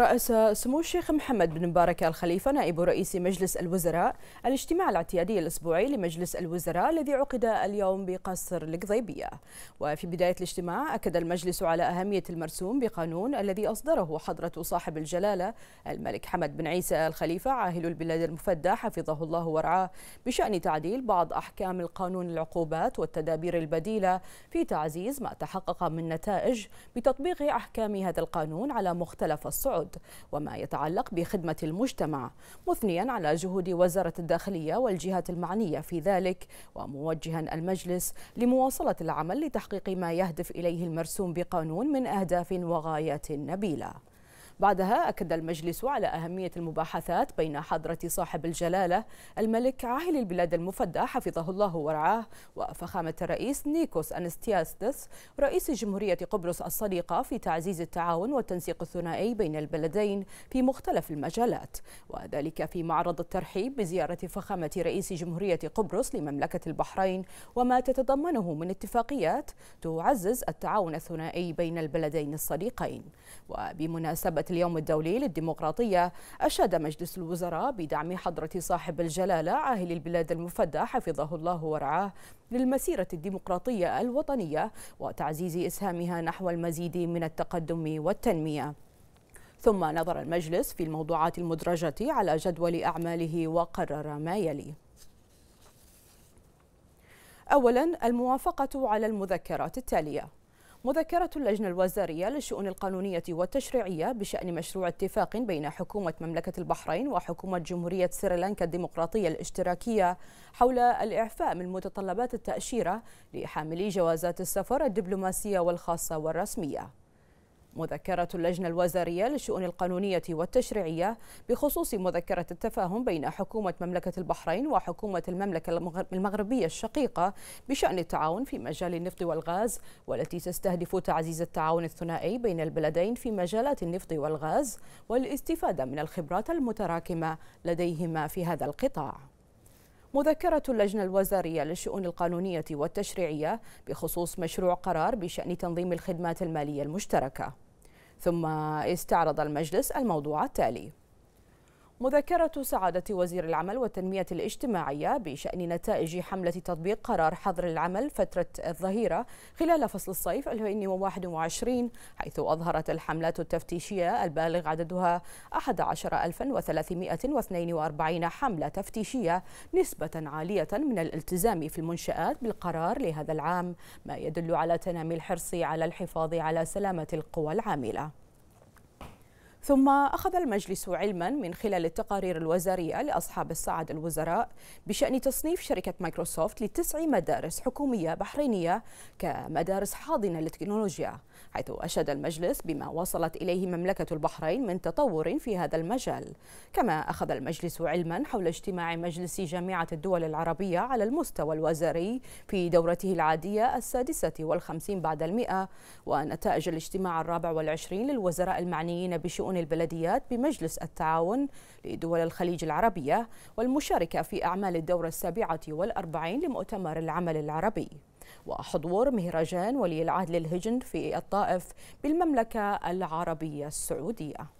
رأس سمو الشيخ محمد بن مبارك الخليفة نائب رئيس مجلس الوزراء الاجتماع الاعتيادي الأسبوعي لمجلس الوزراء الذي عقد اليوم بقصر القضيبية وفي بداية الاجتماع أكد المجلس على أهمية المرسوم بقانون الذي أصدره حضرة صاحب الجلالة الملك حمد بن عيسى الخليفة عاهل البلاد المفدى حفظه الله ورعاه بشأن تعديل بعض أحكام القانون العقوبات والتدابير البديلة في تعزيز ما تحقق من نتائج بتطبيق أحكام هذا القانون على مختلف الصعود التعرض وما يتعلق بخدمة المجتمع مثنيا على جهود وزارة الداخلية والجهات المعنية في ذلك وموجها المجلس لمواصلة العمل لتحقيق ما يهدف إليه المرسوم بقانون من أهداف وغايات نبيلة بعدها أكد المجلس على أهمية المباحثات بين حضرة صاحب الجلالة الملك عاهل البلاد المفدى حفظه الله ورعاه وفخامة الرئيس نيكوس أنستياسدس رئيس جمهورية قبرص الصديقة في تعزيز التعاون والتنسيق الثنائي بين البلدين في مختلف المجالات وذلك في معرض الترحيب بزيارة فخامة رئيس جمهورية قبرص لمملكة البحرين وما تتضمنه من اتفاقيات تعزز التعاون الثنائي بين البلدين الصديقين وبمناسبة اليوم الدولي للديمقراطية أشاد مجلس الوزراء بدعم حضرة صاحب الجلالة عاهل البلاد المفدى حفظه الله ورعاه للمسيرة الديمقراطية الوطنية وتعزيز إسهامها نحو المزيد من التقدم والتنمية ثم نظر المجلس في الموضوعات المدرجة على جدول أعماله وقرر ما يلي أولا الموافقة على المذكرات التالية مذكرة اللجنة الوزارية للشؤون القانونية والتشريعية بشأن مشروع اتفاق بين حكومة مملكة البحرين وحكومة جمهورية سريلانكا الديمقراطية الاشتراكية حول الإعفاء من متطلبات التأشيرة لحاملي جوازات السفر الدبلوماسية والخاصة والرسمية مذكرة اللجنة الوزارية للشؤون القانونية والتشريعية بخصوص مذكرة التفاهم بين حكومة مملكة البحرين وحكومة المملكة المغربية الشقيقة بشأن التعاون في مجال النفط والغاز والتي تستهدف تعزيز التعاون الثنائي بين البلدين في مجالات النفط والغاز والاستفادة من الخبرات المتراكمة لديهما في هذا القطاع. مذكرة اللجنة الوزارية للشؤون القانونية والتشريعية بخصوص مشروع قرار بشأن تنظيم الخدمات المالية المشتركة ثم استعرض المجلس الموضوع التالي مذكرة سعادة وزير العمل والتنمية الاجتماعية بشأن نتائج حملة تطبيق قرار حظر العمل فترة الظهيرة خلال فصل الصيف 2021 حيث أظهرت الحملات التفتيشية البالغ عددها 11342 حملة تفتيشية نسبة عالية من الالتزام في المنشآت بالقرار لهذا العام ما يدل على تنامي الحرص على الحفاظ على سلامة القوى العاملة ثم أخذ المجلس علما من خلال التقارير الوزارية لأصحاب الصعد الوزراء بشأن تصنيف شركة مايكروسوفت لتسع مدارس حكومية بحرينية كمدارس حاضنة للتكنولوجيا حيث أشاد المجلس بما وصلت إليه مملكة البحرين من تطور في هذا المجال كما أخذ المجلس علما حول اجتماع مجلس جامعة الدول العربية على المستوى الوزاري في دورته العادية السادسة والخمسين بعد المئة ونتائج الاجتماع الرابع والعشرين للوزراء المعنيين بشؤون البلديات بمجلس التعاون لدول الخليج العربية والمشاركة في أعمال الدورة السابعة والأربعين لمؤتمر العمل العربي وحضور مهرجان ولي العهد للهجن في الطائف بالمملكة العربية السعودية